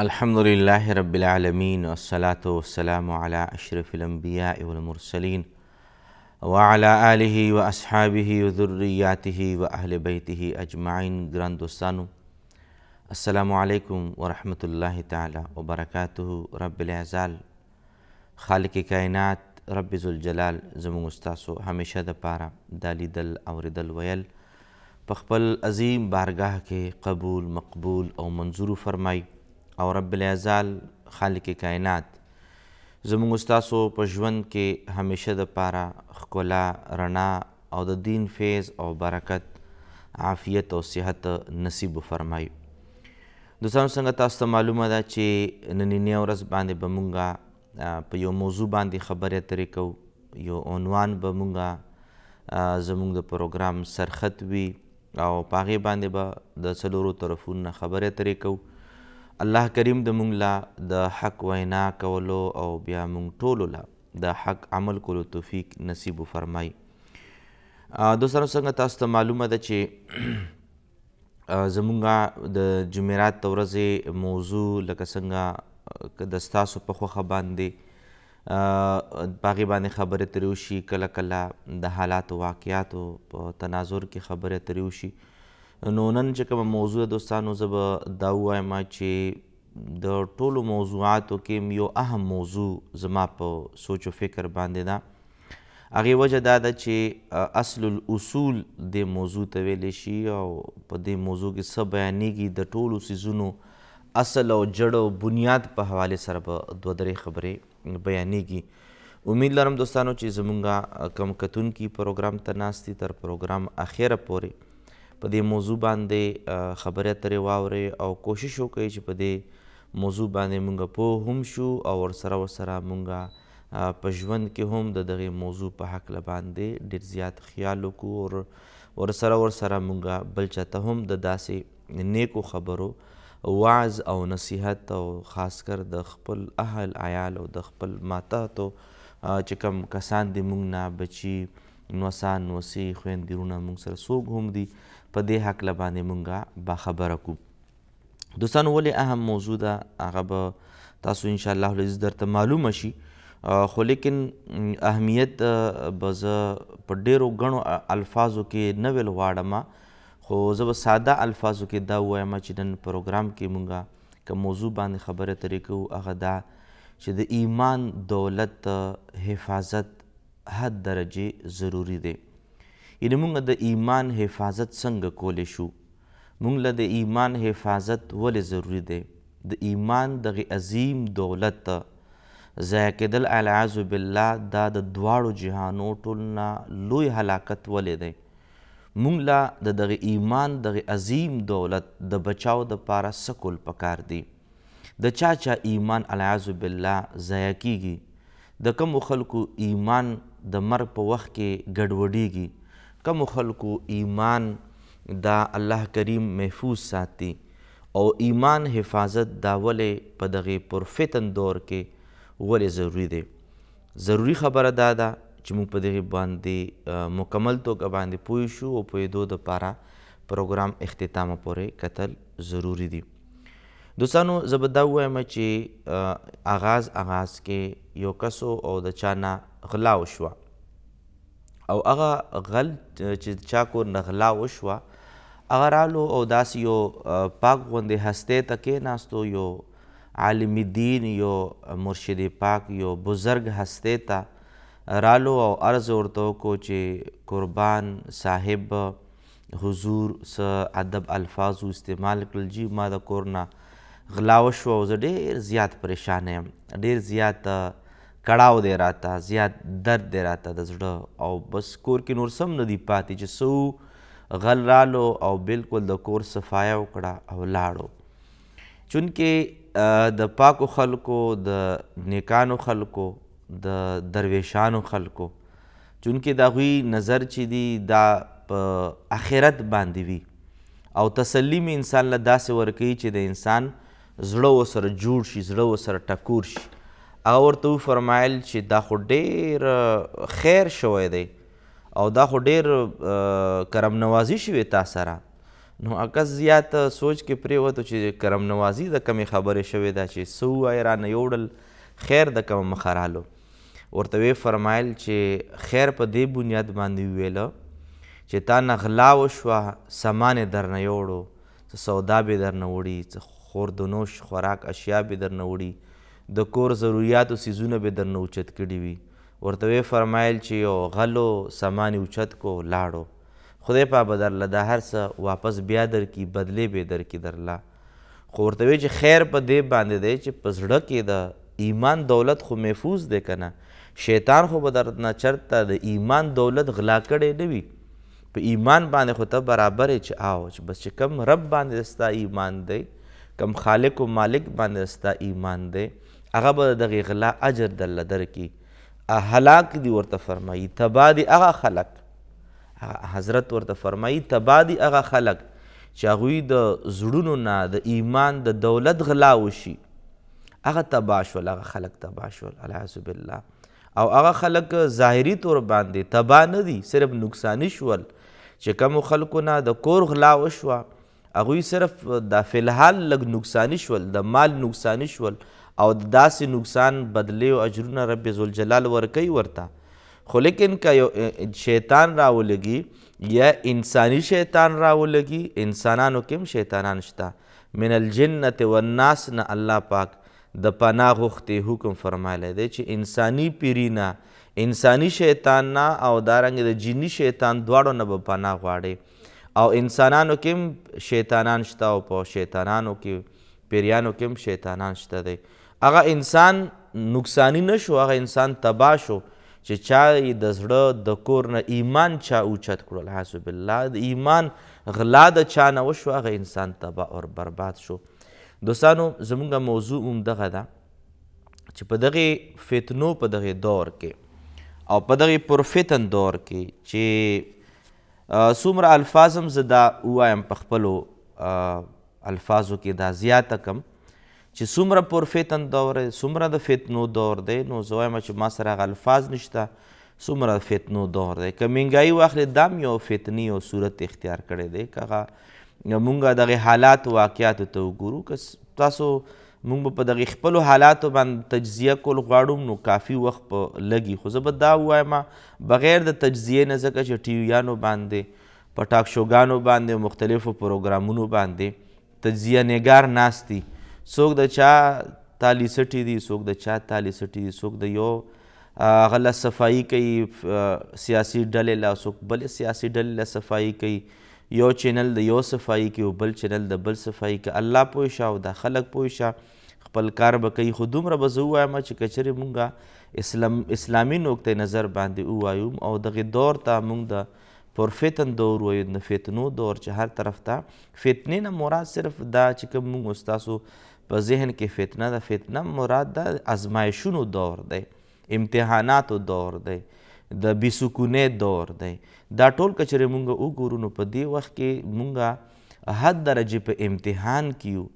الحمد لله رب العالمين والصلاة والسلام على أشرف الأنبياء والمرسلين وعلى آله وأصحابه وذرياته وأهل بيته أجمعين جراند السلام عليكم ورحمة الله تعالى وبركاته رب العزال خالق كائنات رب ذو الجلال زمو استاسو همیشه د پاره دل او ردل ویل په خپل عظیم بارگاه کې قبول مقبول او منظور فرمایي او رب العزال خالق کائنات زموږ استادو په ژوند کې همیشه د پاره خکولا رڼا او د دین فیض او برکت عافیت او صحت نصیب فرمایي دوستانو څنګه تاسو ته معلومه ده چې نننی ورځ باندې به مونږه په یو موضوع باندې خبرې اترې کوو یو عنوان به مونږه زموږ د پروګرام سرخط وي او پاغه باندې به با د څلورو طرفونو خبرې اترې کوو الله کریم د مونږ لا د حق وینا کولو او بیا مونږ ټولو لا د حق عمل کولو توفیق نصیب فرمای دوستانو څنګه تاسو ته معلومه ده چې زمونږه د جمعرات تورزه موضوع لکه څنګه د ستاسو په خوخه باندې باغی باندې خبره تریوشي کله کله د حالات واقعیات په تناظر کې خبره تریوشي نو نن چې کوم موضوع دوستانو زه به دا وایم چې د ټولو موضوعاتو کې یو اهم موضوع زما په سوچ او فکر باندې ده هغې وجه دا ده چې اصل الاصول دې موضوع ته ویلی شي او په دې موضوع کې څه بیانېږي د ټولو سیزونو اصل او جړ او بنیاد په حواله سره به دوه درې خبرې بیانېږي امید لرم دوستانو چې زمونږه کم کتون کی پروګرام ته ناستي تر پروګرام اخیره پورې په دې موضوع باندې خبرې اترې واوري او کوشش وکړي چې په دې موضوع باندې مونږ په هم شو او ورسره ورسره مونږ په ژوند کې هم د دغه موضوع په حق لباندې ډیر زیات خیال وکړو ورسره ورسره مونږ بل چاته هم د داسې نیکو خبرو وعظ او نصیحت او خاص کر د خپل اهل عیال او د خپل ماته تو چې کم کسان دی مونږ نه بچي نوسان نوسی خویندې رونه مونږ سره څوک هم دي په دې حق لبانې مونږه با خبره کو دوستانو ولې اهم موضوع ده هغه به تاسو ان شاء الله العزیز درته معلومه شي خو لیکن اهمیت به زه په ډېرو ګڼو الفاظو کې نه ویل غواړم خو زه به ساده الفاظو کې دا ووایم چې نن پروګرام کې مونږه که موضوع باندې خبره ترې کوو هغه دا چې د ایمان دولت حفاظت حد درجه ضروری دی یعنی موږ د ایمان حفاظت څنګه کولی شو موږ له د ایمان حفاظت ولې ضروری دی د ایمان دغه عظیم دولت ته ضایع کېدل العیاذ بالله دا د دواړو جهانو ټول نه لوی هلاکت ولې دی موږ لا د دغه ایمان دغه عظیم دولت د بچاو د پاره سکول پکار دی د چا چا ایمان العیاذ بالله ضایع کیږي د کوم خلکو ایمان د مر په وخت کې ګډوډیږي کم خلکو ایمان دا الله کریم محفوظ ساتي او ایمان حفاظت دا ولې په دغه پرفتن دور کې ولې ضروری دی ضروری خبره دا ده چې موږ په دغه باندې مکمل توګه باندې پوه شو او پوهېدو دپاره پروګرام اختتام پورې کتل ضروری دی دوستانو زه به دا ووایم چې آغاز آغاز کې یو کسو او د چا نه غلا وشوه او هغه غل چې چا کور نه غلا وشوه هغه رالو او داسې یو پاک غوندې هستې ته کېناستو یو عالم دین یو مرشد پاک یو بزرگ هستې ته رالو او عرض ورته وکړو چې قربان صاحب حضور سه ادب الفاظو استعمال کړل جی ما د کور نه غلا وشوه او زه ډېر زیات پریشان یم ډېر زیات کړاو دی راته زیات درد دی راته د زړه او بس کور کې نور سم نه دی پاتې چې څه غل رالو او بالکل د کور صفایه وکړه او لاړو چونکې د پاکو خلکو د نیکانو خلکو د درویشانو خلکو چونکې د هغوی نظر چې دی دا په آخرت باندې وي او تسلي مې انسان له داسې ورکوي چې د انسان زړه ورسره جوړ شي زړه ورسره ټکور شي هغه ورته فرمایل چې دا خو ډېر خیر شوی دی او دا خو ډېر کرم نوازي شوې تا سره نو هغه زیات سوچ کې پرېوتو چې کرم نوازي د کمې خبرې شوې ده چې څه ووایې رانه یوړل خیر د کومه مخه رالو ورته ویې فرمایل چې خیر په دې بنیاد باندې وویله چې تا نه غلا وشوه سامان یې درنه یوړو څه سودا به یې درنه وړي څه خوردنوش خوراک اشیا به یې درنه وړي د کور ضروریاتو سیزونه به درنه اوچت کړي وي ورته وی فرمایل چې یو غلو سامان اوچت کو لاړو خدای په بدرله د هر څه واپس بیا در کی بدلې به در کی درلا خو ورته وی چې خیر په دې باندې دی چې پزړه کې د ایمان دولت خو محفوظ دی کنه شیطان خو به درنه چرته د ایمان دولت غلا کړي نه وي په ایمان باندې خو ته برابر چې آو چې بس چې کم رب باندې ستا ایمان دی کم خالق و مالک باندې ستا ایمان دی هغه به دغه غلا اجر دل درکی هلاک دی ورته فرمایي تبا دی هغه خلق حضرت ورته فرمایي تبا دی هغه خلق چې هغوی د زړونو نه د ایمان د دولت غلا وشي هغه تبا شول هغه خلق تبا شول العیاذ بالله او هغه خلق ظاهري طور باندې تبا نه دي صرف نقصانی شول چې کم خلکو نه د کور غلا وشوه هغوی صرف د فلحال لږ نقصانی شول د مال نقصانی شول او داسې نقصان بدلې او اجرونه رب ذوالجلال ورکوي ورته خو لیکن که یو شیطان راولږي یا انسانی شیطان راولږي انسانانو کې هم شیطانان شته من الجنت والناس نه الله پاک د پناه غوښتې حکم فرمایلی دی چې انسانی پیری نه انسانی شیطان نه او دارنګې د جني شیطان دواړو نه به پناه غواړي او انسانانو کې هم شیطانان شته او په شیطانانو کې پیریانو کې هم شیطانان شته دی هغه انسان نقصانی نشو هغه انسان تبا شو چې چا د زړه د کور نه ایمان چا اوچت کړل حسب الله د ایمان غلا د چا نه وشو هغه انسان تبا او برباد شو دوستانو زمونږ موضوع همدغه ده چې په دغې فتنو په دغې دور کې او په دغې پرفتن دور کې چې څومره الفاظ هم زه دا ووایم په خپلو الفاظو کې دا زیاته کم چې څومره پر فتن دور دی څومره د فتنو دور دی نو زه وایم چې ما سره هغه الفاظ نشته څومره فتنو دور دی که مینګایي واخلې دام یو فتنی او صورت اختیار کړی دی که هغه مونږ دغې حالات واقعاتو ته وګورو که تاسو مونږ په دغه خپل حالاتو باندې تجزیه کول غواړم نو کافی وخت په لګي خو زه به دا وایم بغیر د تجزیه نه ځکه چې ټیویانو باندې په ټاک شوګانو باندې مختلفو پروګرامونو باندې تجزیه نگار ناستی څوک د چا تالی سټي دي څوک د چا تالی سټي دي څوک د یو هغه له صفایي کوي سیاسي ډلې له څوک بلې سیاسي ډلې له صفایي کوي یو چینل د یو صفایي کوي او بل چینل د بل صفایي کوي الله پوه شه او دا خلک پوه شه خپل کار به کوي خو دومره به زه ووایم چې کچرې مونږه اسلام اسلامي نقطې نظر باندې ووایو او دغه دور ته مونږ د پرفتن دور وایو د فتنو دور چې هر طرف ته فتنې نه مراد صرف دا چې کوم مونږ ستاسو په ذهن کې فتنه ده فتنه مراد د ازمایښونو دور دی امتحاناتو دور دی د بېسکونۍ دور دی دا ټول که چېرې مونږ وګورو نو په دې وخت کې مونږ حد درجې په امتحان کې یو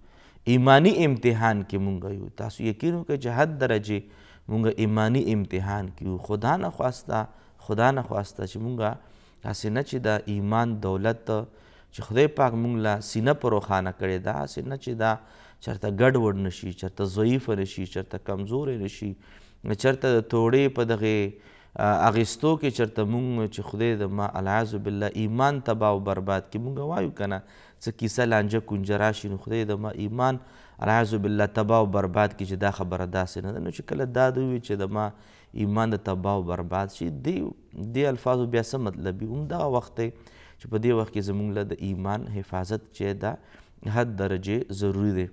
ایمانی امتحان کې مونږ یو تاسو یقین وکړئ چې حد درجې مونږ ایمانی امتحان کې یو خدا نه خواسته خدا نه خواسته چې مونږ هسې نه چې د ایمان دولت چې خدای پاک مونږ له سینه په روښانه کړې ده هسې نه چې دا چرته ګډوډ نشي چرته ضعیف نشي چرته کمزور نشي چرته د توړې په دغه اغستو کې چرته مونږ چې خدای د ما العاذ بالله ایمان تبا او برباد کې مونږ وایو کنه څه کیسه لانجه کنجرا شي نو خدای د ما ایمان العاذ بالله تبا او برباد کې چې دا خبره داسې نه ده نو چې کله دا دوی چې د ما ایمان د تبا او برباد شي دی دی الفاظو بیا څه مطلب وي همدغه وخت دی چې په دې وخت کې زمونږ له د ایمان حفاظت چې دا حد درجه ضروری دی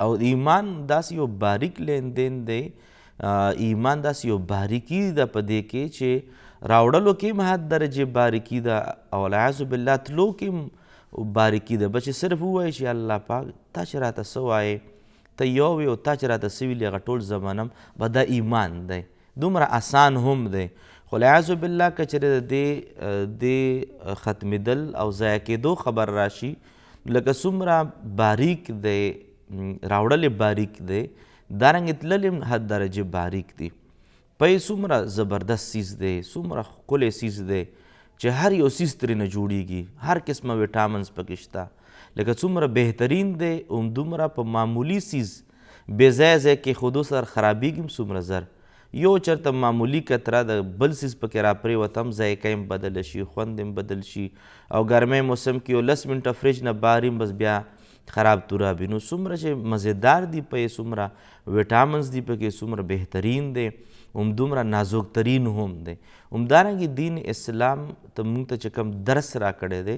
او ایمان داس یو باریک لیندین دی ایمان داس یو باریکی د پدې کې چې راوړلو کې مه درجه باریکی دا او اعوذ بالله تلو کې باریکی ده بچ صرف وای چې الله پاک تا چې راته سوای ته یو یو تا چې راته سویل هغه ټول زمانم به دا ایمان دی دومره آسان هم دی خو لعاذ بالله کچره د دې ختمېدل او ضایع کېدو خبر راشي لکه څومره باریک دی راوړل باریک دی دارنګ تلل حد درجه باریک دی پي سمره زبردست سیز دی سمره کله سیز دی چې هر یو سیز ترې نه جوړیږي هر قسمه وټامنز پکې شته لکه څومره بهترین دی اوم دومره په معمولی سیز بې ځای ځای کې خودو سر خرابېږي هم څومره زر یو چرته معمولی کتره د بل سیز پکې راپرېوته هم ذایقه هم بدله شي خوند هم بدل شي او ګرمۍ موسم کې یو لس منټه فریج نه بهر بس بیا خراب ترابینو څومره چې مزیدار دي پې څومره وټامنز دي پکې څومره بهترین دي همدومره نازک ترین هم دی همدارنګه دین اسلام ته موږ ته چې کوم درس راکړی دی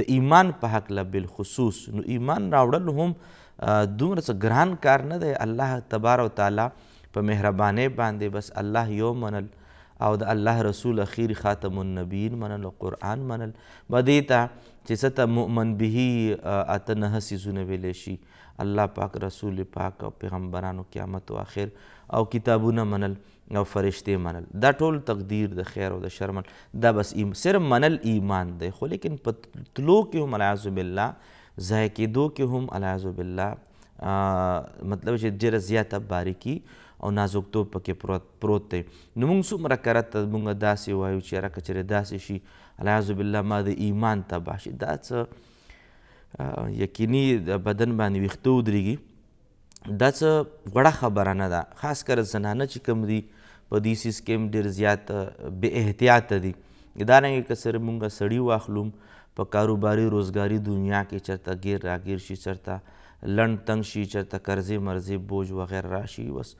د ایمان په هکله بالخصوص نو ایمان راوړل هم دومره څه ګران کار نه دی الله تبار او تعالی په مهربانۍ باندې بس الله یو منل او د الله رسول اخیر خاتم النبیین منل او قرآن منل به دې ته چې څه ته مؤمن به اته نه سيزونه ویل شي الله پاک رسول پاک او پیغمبرانو قیامت او اخر او کتابونه منل او فرشته منل دا ټول تقدیر د خیر او د شر منل دا بس ایم صرف منل ایمان دی خو لیکن په تلو کې هم العیاذ بالله ځای کېدو کې هم العیاذ بالله مطلب چې ډېره زیاته باریکي او نازکتوب پکې پروت پروت دی نو موږ څومره کرت موږ داسې وایو چې یاره که چېرې داسې شي العیاذ بالله ما د ایمان تباه شي دا څه یقیني د بدن باندې ویښته ودرېږي دا څه وړه خبره نه ده خاص کر زنانه چې کوم دي په دې سیس کې هم ډېر زیات بې احتیاطه دي دارنګې که سره مونږ سړي واخلو په کاروباري روزګاري دنیا کې چرته ګیر راګیر شي چرته لند تنگ شي چرته قرضې مرضې بوج وغیره راشي بس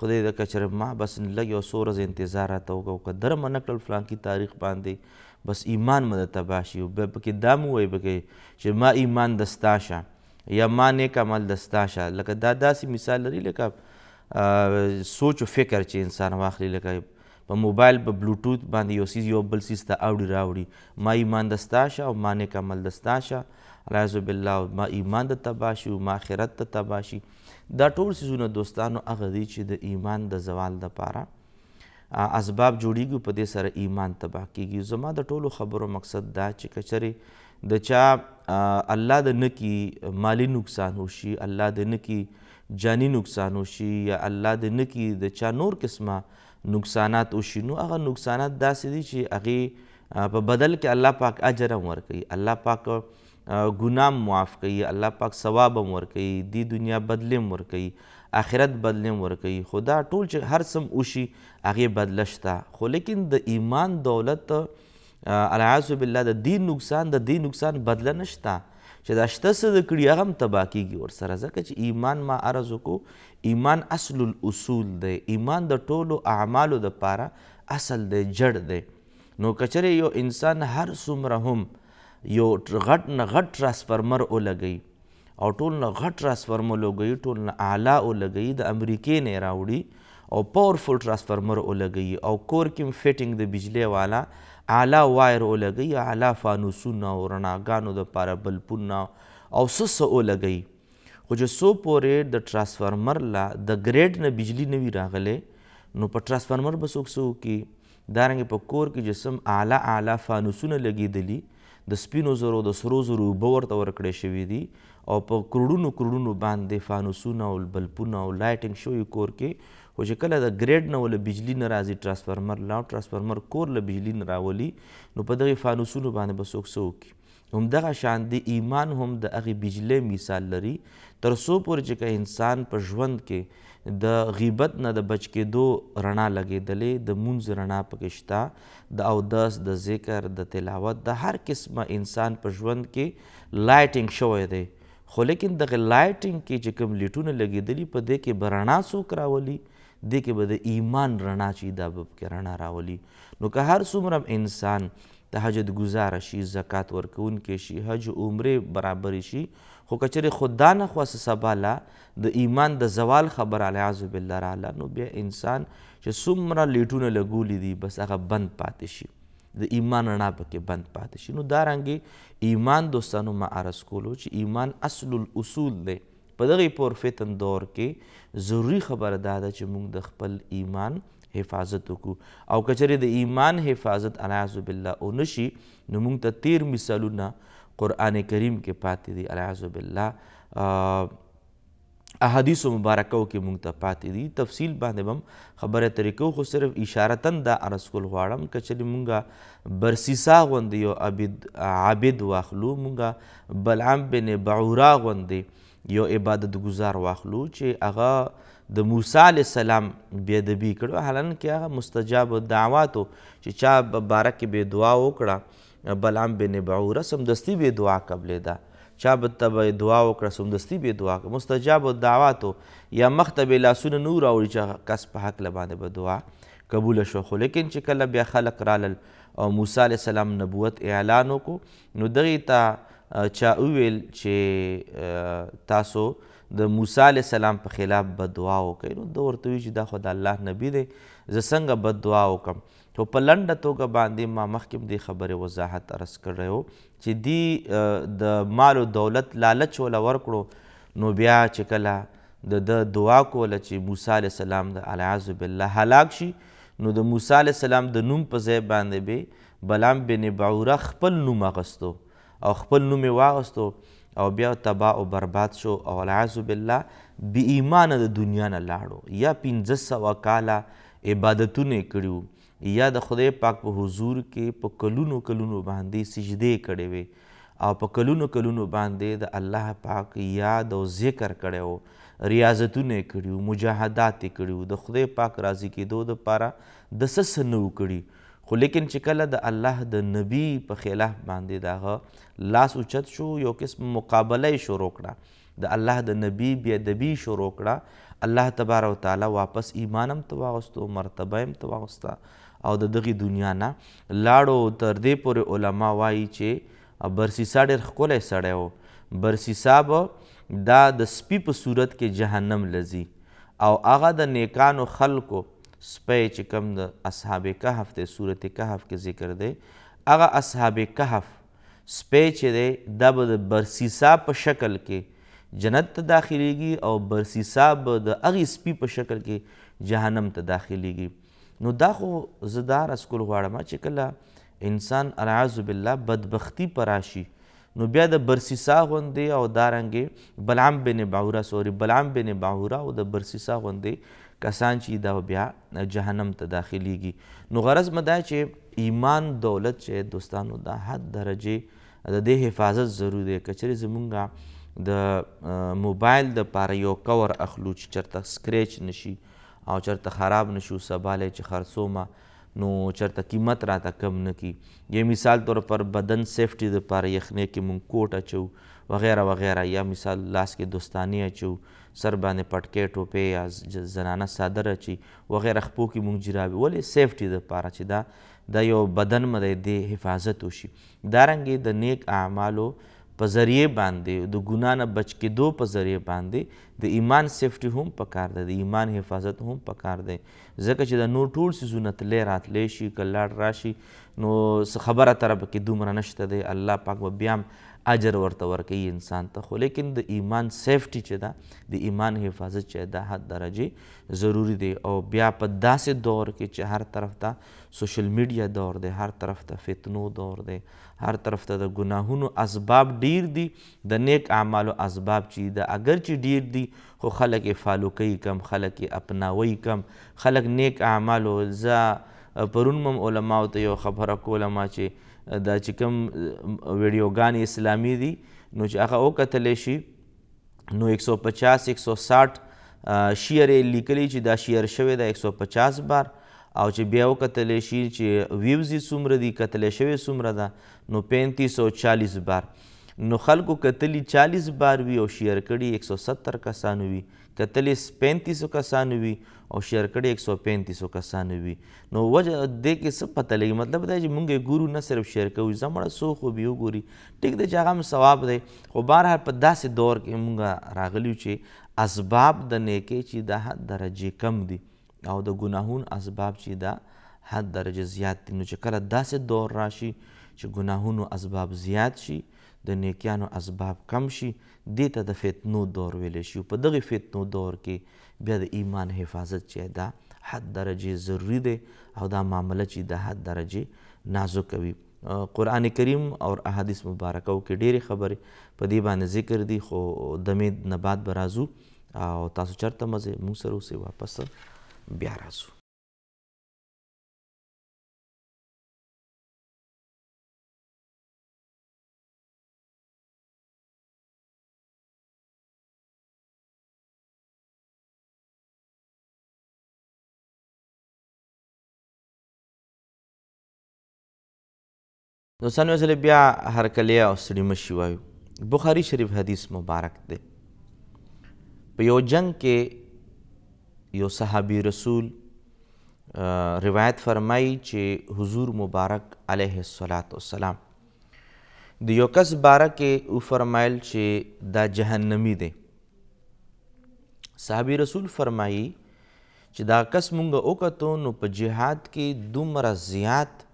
خدای د کچر ما بس لږ یو څو ورځې انتظار راته وکړه که درمه نه کړل فلانکي تاریخ باندې بس ایمان مده تباه شي بیا پکې دا مو وایي پکې چې ما ایمان دستا شه یا ما نیک عمل دستا شه لکه دا داسې مثال لري لکه سوچ او فکر چې انسان واخلي لکه په موبایل په بلوټوت باندې یو سیز یو بل سیز ته اوړي راوړي ما ایمان دستا شه او ما نیک عمل دستا شه العیاذ بالله ما ایمان د تباه شي ما آخرت ته تباه شي دا ټول سیزونه دوستانو هغه دي چې د ایمان د زوال دپاره اسباب جوړیږي په دې سره ایمان تباه کیږي زما د ټولو خبرو مقصد دا چې کچرې د چا الله د نه کی مالی نقصان وشي الله د نه کی جانی نقصان وشي یا الله د نه کی د چا نور قسمه نقصانات وشي نو هغه نقصانات داسې دي چې هغې په بدل کې الله پاک اجر هم ورکوي الله پاک ګناه معاف کوي الله پاک ثواب هم ورکوي دی دنیا بدلې هم ورکوي آخرت بدلې هم ورکوي خو دا ټول چې هر څم وشي هغې بدله شته خو لیکن د ایمان دولت العاذ بالله د دین نقصان د دین نقصان بدله نشته چې دا شته څه د کړي هغه هم تباه کیږي ورسره ځکه چې ایمان ما عرض وکړو ایمان اصل الاصول دی ایمان د ټولو اعمالو دپاره اصل دی جړ دی نو کچره یو انسان هر څومره هم یو غټ نه غټ ټرانسفارمر ولګوي او ټول نه غټ ټرانسفارمر ولګوي ټول نه اعلی ولګوي د امریکې نه راوړي او پاورفل ترانسفارمر ولګي او کور کې فټینګ د بجلی والا اعلی وایر ولګي اعلی فانوسونه او رڼاګانو د پاره بلپونه او سس ولګي خو چې سو پورې د ترانسفارمر لا د ګریډ نه بجلی نه وی راغله نو په ترانسفارمر به څوک سو کې دارنګ په کور کې جسم اعلی اعلی فانوسونه لګیدلی د سپینو زرو د سرو زرو بورت ورکړې شوې دي او په کروڑونو کروڑونو باندې فانوسونه او بلپونه او لایټینګ شوې کور کې خو چې کله د ګریډ نه ول بجلی نه راځي ترانسفارمر لاو ترانسفارمر کور له بجلی نه راولي نو په دغه فانوسونو باندې به څوک څه وکړي همدغه شان د ایمان هم د هغې بجلۍ مثال لري تر څو پورې چې انسان په ژوند کې د غیبت نه د بچ کېدو رڼا لګېدلې د مونځ رڼا پکې شته د اودس د ذکر د تلاوت د هر قسمه انسان په ژوند کې لایټینګ شوی دی خو لیکن دغه لایټینګ کې چې کوم لیټونه لګېدلي په دې کې به رڼا څوک راولي دې کې به د ایمان رڼا چې دا به پکې رڼا راولي نو که هر څومره انسان تهجد گزار شي زکات ورکوونکی شي حج عمرې برابر شي خو کچره خدا نه خواسه سباله د ایمان د زوال خبر علی اعوذ بالله تعالی نو بیا انسان چې څومره لیټونه لګولي دي بس هغه بند پاتې شي د ایمان رڼا پکې بند پاتې شي نو دارنګې ایمان دوستانو ما عرض کولو چې ایمان اصل الاصول دی په دغه پور فتن دور کې ضروری خبره دا ده چې موږ د خپل ایمان حفاظت وکړو او کچرې د ایمان حفاظت العیاذ بالله او نشي نو موږ ته تیر مثالونه قرآن کریم کې پاتې دي العیاذ بالله احادیث مبارکو کې مونږ ته پاتې دي تفصیل باندې هم خبره طریقو خو صرف اشارتن دا عرض کول غواړم کچې مونږه برسیسا غوندې یو عابد واخلو مونږه بلعم بن بعورا غوندې یو عبادت گزار واخلو چې هغه د موسی علی السلام بی ادبی کړو حالن کې هغه مستجاب دعواتو چې چا مبارک به دعا وکړه بلعم بن بعوره سمدستی به دعا قبلې ده چا به ته به دعا وکړه سمدستي به دعا کړه مستجاب الدعواتو یا مخ ته به لاسونه نه وراوړي چې کس په حق له باندې به دعا قبوله شو خو لیکن چې کله بیا خلق رالل او موسی علیه السلام نبوت اعلان وکړو نو دغې ته چا ویل چې تاسو د موسی علی السلام په خلاف بد دعا وکړو د ورته وی چې دا خدای الله نبی دی زه څنګه بد دعا وکم خو په لنډه توګه باندې ما مخکې دې خبرې وضاحت عرض کړی و چې دی د مال او دولت لالچ ولا ورکړو نو بیا چې کله د د دعا کوله چې موسی علی السلام د العاذ بالله هلاک شي نو د موسی علی السلام د نوم په ځای باندې به بلام بن بعوره خپل نوم اغستو او خپل نوم یې واغستو او بیا تباع او برباد شو او العیاذ بالله بې ایمانه د دنیا نه لاړو یا پنځه سوه کاله عبادتونه یې کړي یا د خدای پاک په حضور کې په کلونو کلونو باندې سجدې کړې وې او په کلونو کلونو باندې د الله پاک یاد او ذکر کړی و ریاضتونه کړي مجاهدات کړي د خدای پاک راضي کېدو دپاره د څه څه نه وکړي خو لیکن چې کله د الله د نبی په خلاف باندې د هغه لاس اوچت شو یو قسم مقابله شروع کړه د الله د نبی بېادبي شروع کړه الله تباره وتعالی واپس ایمان هم ته واغوستو مرتبه هم ته واغوسته او د دغې دنیا نه لاړو تر دې پورې علما وایي چې برسیسا ډېر ښکلی سړی و برسیسا به دا د سپي په صورت کې جهنم لځي او هغه د نیکانو خلکو سپی چې کوم د اصحاب کهف د صورت کهف کې ذکر دی هغه اصحاب کهف سپی چې دی دا به د برسیسا په شکل کې جنت ته داخلیږي او برسیسا به د هغې سپي په شکل کې جهنم ته داخلیږي نو دا خو زه دا رسکول غواړم چې کله انسان العاذ بالله بدبختی په راشي نو بیا د برسیسا غوندې او دارنګې بلعم بن باوره سوري بلعم بن باوره او د برسیسا غوندې کسان چې دا بیا جهنم ته داخليږي نو غرض مدا چې ایمان دولت چې دوستانو د حد درجه د دې حفاظت ضروري دی کچري زمونږه د موبایل د پاره یو کور اخلو چې چرته سکریچ نشي او چرته خراب نشو سباله چې خرڅو ما نو چرته قیمت راته کم نه کی یا مثال طور پر بدن سیفټی د پاره یخنه کې مونږ کوټ اچو وغیرہ وغیرہ یا مثال لاس کې دوستانی اچو سر باندې پټکې ټوپې یا زنانه صادره چی وغیره خپو کې مونږ جرابې ولې سیفټي د پاره چې دا د یو بدن مې د حفاظت وشي دارنګې د نیک اعمالو په ذریعه باندې د ګنا نه بچ کېدو په ذریعه باندې د ایمان سیفټي هم پکار دی د ایمان حفاظت هم پکار دی ځکه چې د نور ټول سیزونه تللی راتلی شي که لاړ راشي نو څه خبره تره پکې دومره نشته دی الله پاک به بیا هم اجر ورته ورکوي انسان ته خو لیکن د ایمان سیفټي چې ده د ایمان حفاظت چې ده حد درجې ضروری دی او بیا په داسې دور کې چې هر طرف ته سوشل میډیا دور دی هر طرف ته فتنو دور دی هر طرف ته د ګناهونو اسباب ډیر دي د نیک اعمالو اسباب چې ده اگر چې ډیر دي خو خلک یې فالو کوي کم خلک یې اپناوي کم خلک نیک اعمالو زه پرون مم علماو ته یو خبره کوله ما چې دا چې کوم ویډیوګانې اسلامي دي نو چې هغه وکتلی شي نو 150 160 شیر یې لیکلی چې دا شیر شوی دا 150 بار او چې بیا وکتلی شي چې ویوز یې څومره دي کتلی شوی څومره ده نو پینتیس او چالیس بار نو خلکو کتلی چالیس بار وي او شیر کړي 170 کسانو وي کتلی 3500 کسان وي او شیر کړي 1350 کسان وي نو وجه دې کې څه پته لګي مطلب دا چې مونږه ګورو نه صرف شیر کوي زمړه سو خو به وګوري ټیک دی چې هغه هم ثواب دی خو بهرحال په داسې دور کې مونږه راغلیو چې اسباب د نیکۍ چې د حد درجې کم دي او د ګناهون اسباب چې دا حد درجه زیات دي نو چې کله داسې دور راشي چې ګناهونو اسباب زیات شي د نیکیانو اسباب کم شي دې ته د فتنو دور ویل شي په دغه فتنو دور کې بیا د ایمان حفاظت چې دا حد درجه ضروری دی او دا معامله چې د حد درجه نازک وي قران کریم او احادیث مبارکه او کې ډېری خبرې په دې باندې ذکر دي خو دمه نه بعد برازو او تاسو چرته مزه مو سره واپس بیا راځو نو څنوې ځلې بیا هرکلی او ستړي مشي وایو بخاري شریف حدیث مبارک دی په یو جنگ کې یو صحابي رسول روایت فرمایي چې حضور مبارک علیه الصلاة والسلام د یو کس باره کې او فرمایل چې دا جهنمی دی صحابي رسول فرمایي چې دا کس مونږ وکړو نو په جهاد کې دومره زیات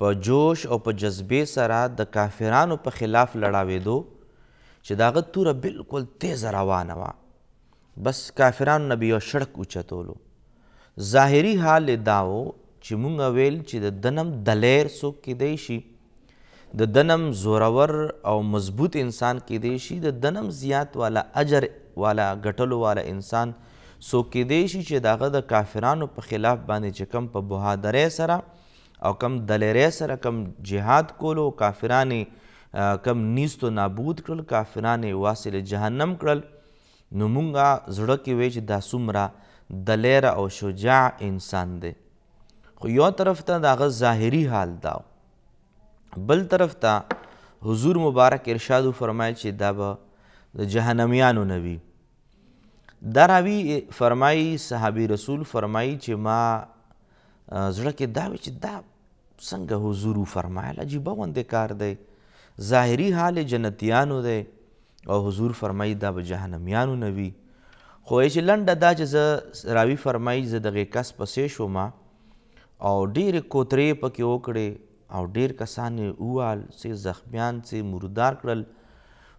په جوش او په جذبې سره د کافرانو په خلاف لړاوېدو چې د هغه توره بالکل تیزه روانه وه بس کافرانو نه به یو سړک اوچتولو ظاهري حال یې دا و چې موږ ویل چې د دنم دلیر څوک کیدی شي د دنم زورور او مضبوط انسان کیدی شي د دنم زیات والا اجر والا غټلو والا انسان سو کیدی شي چې داغه د کافرانو په خلاف باندې چې کم په بهادرې سره او کم دلیرۍ سره کم جهاد کولو کافرانې کم نیستو نابود کړل کافرانې واصل جهنم کړل نو مونږه زړه کې وی چې دا څومره دلیره او شجاع انسان دی خو یو طرف ته د هغه ظاهري حال دا بل طرف ته حضور مبارک ارشاد فرمایي چې دا به د جهنميانو نوي دا راوی فرمایي صحابي رسول فرمایي چې ما زړه کې دا وي چې دا څنګه حضور فرمایل عجیبه غوندې کار دی ظاهري حال جنتیانو دی او حضور فرمایي دا به جهنمیانو نه وي خو چې لنډه دا چې زه راوي فرمایي زه دغې کس پسې شوم او ډېرې کوترې پکې وکړې او ډېر کسان یې ووال سې زخمیان سې مردار کړل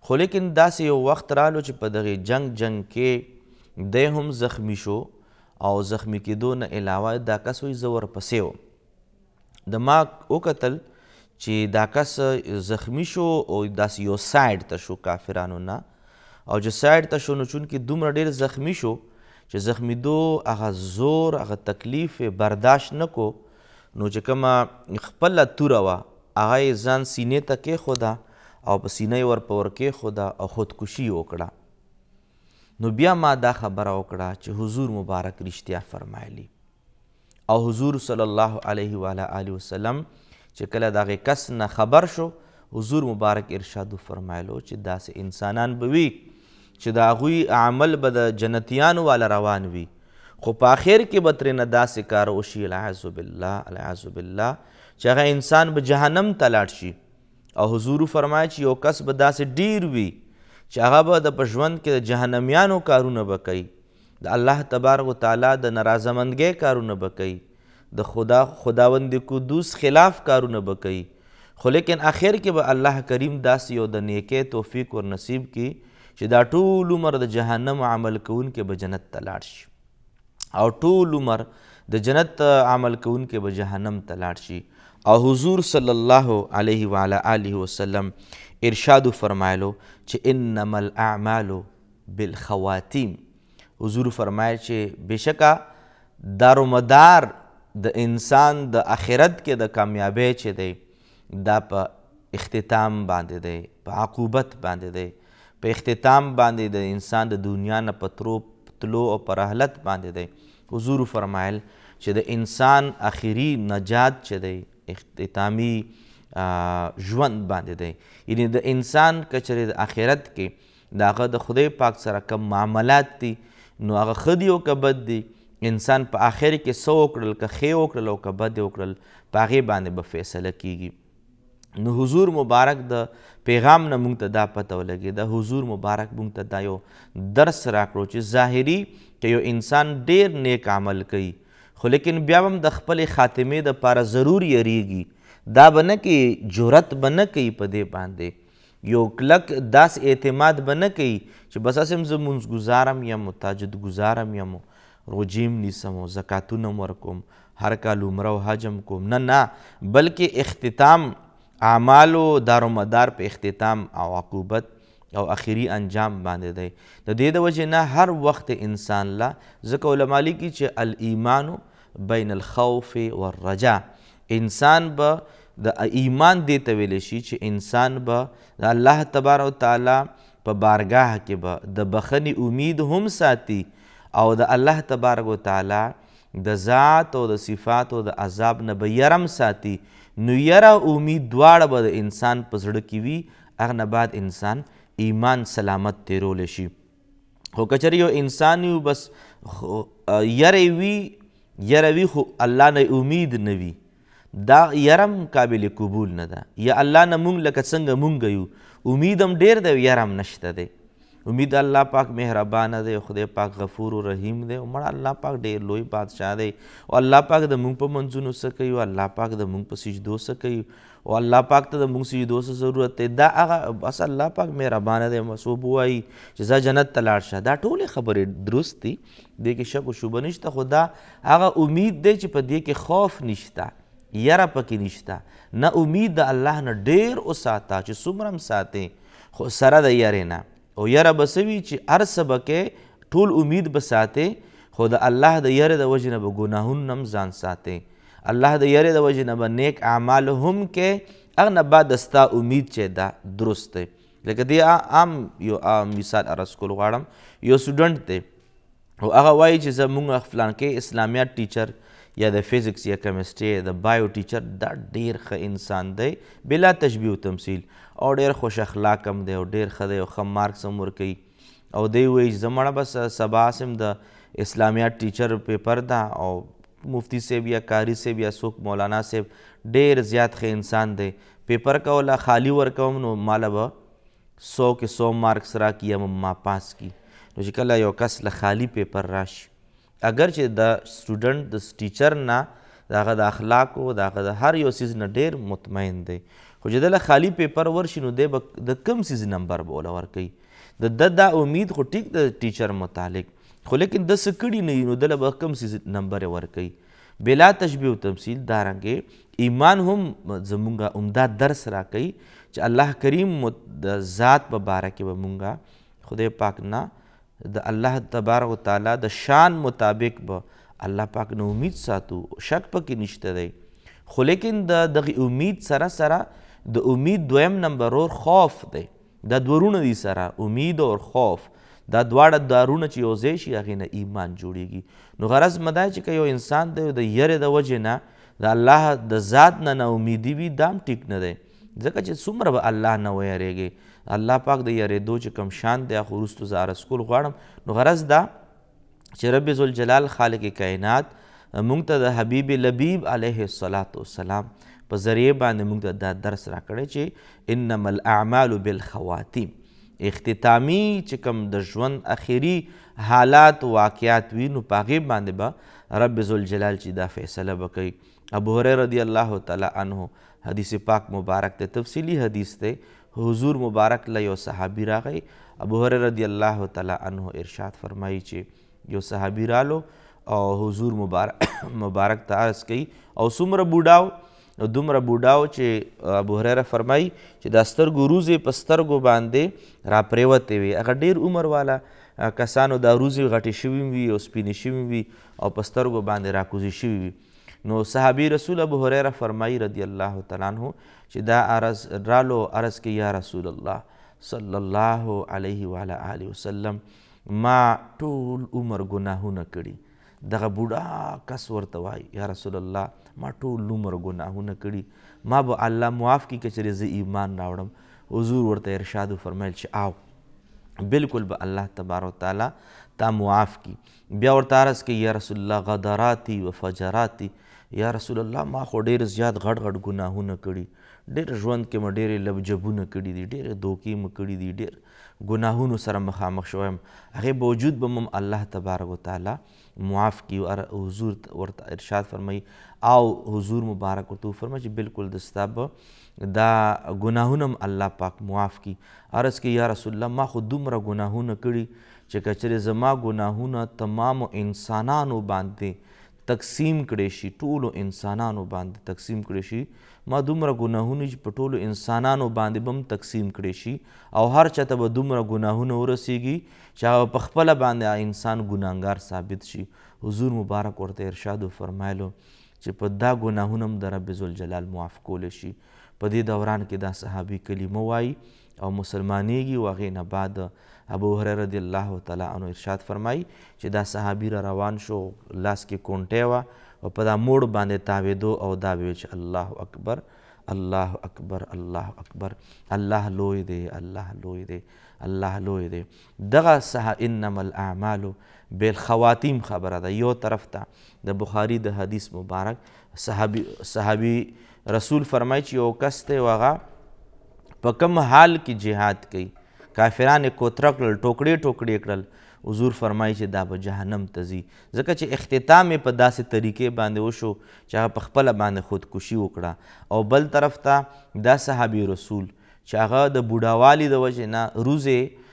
خو لیکن داسې یو وخت رالو چې په دغې جنگ جنگ کې دی هم زخمی شو او زخمی کېدو نه علاوه دا کس وایي زه ورپسې وم د ما وکتل چې دا کس زخمی شو او داسې یو سایډ ته شو کافرانو نه او چې سایډ ته شو نو چونکې دومره ډېر زخمی شو چې زخمی دو هغه زور هغه تکلیف برداشت نکو نو چې کومه خپله توره وه هغه یې ځان سینې ته کیښوده او په سینه یې ورپه ورکیښوده او خودکشي وکړه نو بیا ما دا خبره وکړه چې حضور مبارک رښتیا فرمایلی او حضور صلی الله علیه و علیه وسلم چې کله دغه کس نه خبر شو حضور مبارک ارشاد فرمایلو چې داسې انسانان به وي چې د هغوی عمل به د جنتیانو والا روان وي خو په آخر کې به ترې نه داسې کار وشي العیاذ بالله العیاذ بالله چې هغه انسان به جهنم ته لاړ شي او حضور فرمایي چې یو کس به داسې ډیر وي چې هغه به د په ژوند کې د جهنمیانو کارونه به کوي د الله تبارک وتعالی د ناراضمندګۍ کارونه به کوي د خدا خداوند قدوس خلاف کارونه به کوي خو لیکن اخر کې به الله کریم داسې یو د نیکې توفیق ور نصیب کی چې دا ټول عمر د جهنم عمل کوونکې به جنت ته لاړ شي او ټول عمر د جنت عمل کوونکې به جهنم ته لاړ شي او حضور صلی الله علیه و علی آله وسلم ارشاد فرمایلو چې انما الاعمال بالخواتیم حضور فرمایي چې بشکا دار و مدار د انسان د اخرت کې د کامیابی چې دی دا په اختتام باندې دی په عقوبت باندې دی په اختتام باندې د انسان د دنیا نه پترو تلو او پر اهلت باندې دی حضور فرمایل چې د انسان اخیری نجات چې دی اختتامی ژوند باندې دی یعنی د انسان کچرې د آخرت کې د هغه د خدای پاک سره کم معاملات دي نو هغه ښه دي او که بد دي انسان په آخر کې څه وکړل که ښې وکړل او که بد یې وکړل په هغې باندې به فیصله کیږي نو حضور مبارک د پیغام نه موږ ته دا پته ولګېده حضور مبارک موږ ته دا یو درس راکړو چې ظاهري که یو انسان ډیر نیک عمل کوي خو لیکن بیا هم د خپلې خاتمې دپاره ضرور یریږي دا بنه کې جرأت بنه کوي په دې باندې یو کلک داس اعتماد بنه کوي چې بس اسم زه مونږ گزارم یم تاجد گزارم یم روجیم نیسم او زکاتونه ورکوم هر کال عمره او حجم کوم نه نه بلکې اختتام اعمالو دار و مدار په اختتام او عقوبت او اخیری انجام باندې دی د دې د وجې نه هر وخت انسان لا ځکه علما لیکي چې الایمان بین الخوف والرجا انسان به د ایمان دې ته ویل شي چې انسان به د الله تبارک تعالی په بارگاه کې به د بخنی امید هم ساتي او د الله تبارک تعالی د ذات او د صفات او د عذاب نه به يرم ساتي نو یره امید دواړه به د انسان په زړه کې وي هغه نه بعد انسان ایمان سلامت تیرول شي خو کچر یو انسان یو بس یره وي یره وي خو الله نه امید نه وي دا یرم قابل قبول نه ده یا الله نه مونږ لکه څنګه مونږ یو امید هم ډیر دی یرم نشته دی امید الله پاک مهربان دی خدای پاک غفور و رحیم دی او مړه الله پاک ډیر لوی بادشاہ دی او الله پاک د مونږ په منځونو څه کوي او الله پاک د مونږ په سجدو څه کوي او الله پاک ته د مونږ سجدو څه ضرورت دی دا هغه بس الله پاک مهربان دی مصوب وایي چې زه جنت ته لاړ شه دا ټولې خبرې درست دي دې کې شک و شوبه نشته خو دا هغه امید دی چې په دې کې خوف نشته یره پکې نشته نه امید د الله نه ډیر وساته چې څومره هم ساتې خو سره د یارې نه او یره به څه وي چې هر څه به کې ټول امید به ساتې خو د الله د یرې د وجې نه به ګناهونه هم ځان ساتې الله د یرې د وجې نه به نیک اعمال هم کې هغه نه بعد ستا امید چې دا درست دی لکه دی عام یو مثال عرض کول غواړم یو سټوډنټ دی او هغه وایي چې زمونږ فلانکې اسلامیات ټیچر یا د فزکس یا کیمستري د بایو ټیچر دا ډیر ښه انسان دی بلا تشبیه او تمثيل او ډیر خوش اخلاق هم دی او ډیر ښه دی او ښه مارکس هم ورکوي او دی وایي زمړه بس سبا سم د اسلامیات ټیچر پیپر دا او مفتی صاحب یا قاری صاحب یا څوک مولانا صاحب ډیر زیات ښه انسان دی پیپر کوله خالی ورکوم نو ماله به سو کې سو مارکس را کی یا ما پاس کی نو چې کله یو کس له خالی پیپر راشي اگر چې د سټوډنټ د ټیچر نه د هغه د اخلاقو د هغه د هر یو سیز نه ډېر مطمئن دی خو چې دله خالی پیپر ورشي نو دی به د کم سیز نمبر به ورله ورکوي د ده دا امید خو ټیک د ټیچر متعلق خو لیکن ده څه کړي نه وي نو دله به کم سیز نمبر یې ورکوي بلا تشبیه و تمثیل دارنګې ایمان هم زمونږه عمده درس راکوي چې الله کریم ذات په باره کې به مونږه خدای پاک نه د الله تبارک وتعالی د شان مطابق به الله پاک نه امید ساتو شک پکې نشته دی خو لیکن د دغه امید سره سره د امید دویم نمبر اور خوف دی دا دورونه دي سره امید او خوف دا دواړه دارونه چې یو ځای شي هغې نه ایمان جوړیږي نو غرض مدا چې که یو انسان دی د یرې د وجې نه د الله د ذات نه ناامیدي وي دام ټیک نه دی ځکه چې څومره به الله نه ویریږي الله پاک د یریدو چې کم شان دی خو وروستو زه عرض کول غواړم نو غرض دا چې رب ذوالجلال خالق کائنات موږ ته د حبیب لبیب علیه الصلاۃ والسلام په ذریعه باندې موږ ته دا درس راکړی چې انما الاعمال بالخواتیم اختتامی چې کم د ژوند اخیری حالات واقعات وي نو پاغې باندې به رب ذوالجلال چې دا فیصله به کوي ابو هرره رضی الله تعالی عنه حدیث پاک مبارک ته تفصیلی حدیث ته حضور مبارک له یو صحابي راغی ابو هرره رضی الله تعالی عنه ارشاد فرمایي چې یو صحابي رالو او حضور مبارک مبارک ته عرض کړي او څومره بوډاو نو دومره بوډاو چې ابو هرره فرمایي چې دا سترګو روزې په سترګو باندې را پرېوتې وي هغه ډیر عمر والا کسانو دا روزې غټې شوي وي او سپینې شوي وي او په سترګو باندې راکوزې شوي وي نو صحابی رسول ابو هريره فرمایي رضی الله تعالی عنہ چې دا عرض رالو عرض کې یا رسول الله صلی الله علیه و علیه وسلم ما ټول عمر ګناهونه کړي دغه بوډا کس ورته وای یا رسول الله ما ټول عمر ګناهونه کړي ما به الله معاف کی کچره زه ایمان راوړم حضور ورته ارشاد فرمایل چې آو بالکل به الله تبارک تعالی تا معاف کی بیا ورته عرض کی یا رسول الله غدراتی و فجراتی یا رسول الله ما خو ډیر زیات غټ غټ ګناهونه کړي ډیر ژوند کې م ډیر لبجبونه کړي دي ډیر دوکې م کړي دي ډیر ګناهونو سره مخامخ شوم هغه باوجود به مم الله تبارک وتعالى معاف کی او حضور ورته ارشاد فرمای او حضور مبارک تو فرمای چې بالکل دستاب دا ګناهونه الله پاک معاف کی عرض کی یا رسول الله ما خو دومره ګناهونه کړي چې کچره زما ګناهونه تمام انسانانو باندې تقسیم کړي شي ټولو انسانانو باندې تقسیم کړي شي ما دومره ګناهونه چې په ټولو انسانانو باندې بم تقسیم کړي شي او هر چاته به دومره ګناهونه ورسیږي چې هغه په خپله باندې انسان ګناهګار ثابت شي حضور مبارک ورته ارشاد فرمایلو چې په دا ګناهونه هم د رب ذوالجلال معاف کولی شي په دې دوران کې دا صحابي کلمه وایي او مسلمانېږي او هغې نه بعد ابو هريره رضی الله تعالی عنہ ارشاد فرمایي چې دا صحابي را روان شو لاس کې کونټه وا او په دا موړ باندې تاویدو او دا وی چې الله اکبر الله اکبر الله اکبر الله لوی دی الله لوی دی الله لوی دی دغه سه انما الاعمال بالخواتیم خبره ده یو طرف ته د بخاری د حدیث مبارک صحابي صحابي رسول فرمایي چې یو کس ته واغه په کم حال کې jihad کوي کافران کوتره کړل ټوکړې ټوکړې کړل حضور فرمایي چې دا به جهنم ته ځي ځکه چې اختتام یې په داسې طریقې باندې وشو چې هغه پخپله باندې خودکشي وکړه او بل طرف ته دا صحابي رسول چې هغه د بوډاوالي د وجې نه روزې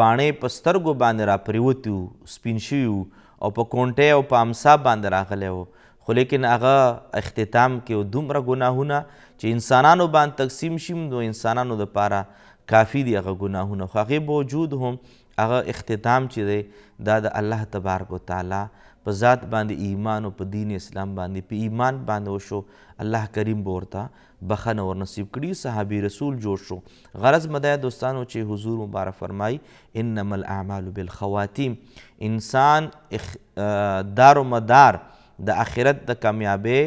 باڼې په سترګو باندې راپریوتی وو سپین شوي وو او په کونټې او په امسا باندې راغلی وو خو لیکن هغه اختتام کې دومره ګناهونه چې انسانانو باندې تقسیم شي نو انسانانو دپاره کافی دی هغه ګناهونه خو هغې باوجود هم هغه اختتام چې دی دا د الله تبارک وتعالی په ذات باندې ایمان او په دین اسلام باندې په ایمان باندې وشو الله کریم به ورته بخنه ور نصیب کړي صحابي رسول جوړ شو غرض مدای دوستانو چې حضور مبارک فرمای انما الاعمال بالخواتیم انسان اخ دار و مدار د آخرت د کامیابۍ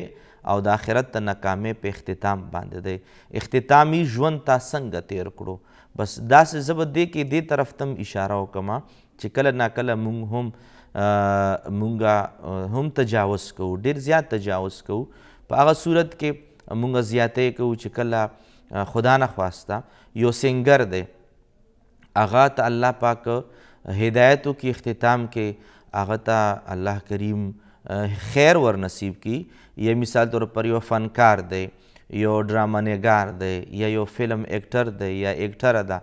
او د آخرت د ناکامۍ په اختتام باندې دی اختتامی ژوند تا څنګه تیر کړو بس داسې زه به دې کې دې طرف ته اشاره وکم چې کله ناکله موږ هم موږ هم تجاوز کوو ډېر زیات تجاوز کوو په هغه صورت کې موږ زیاتې کوو چې کله خدا نه خواسته یو سنگر دی هغه ته الله پاک هدایتو کې اختتام کې هغه ته الله کریم خیر ور نصیب کی یا مثال طور پر یو فنکار دی یو ډرامانګار دی یا یو فلم اکټر دی یا اکټره ده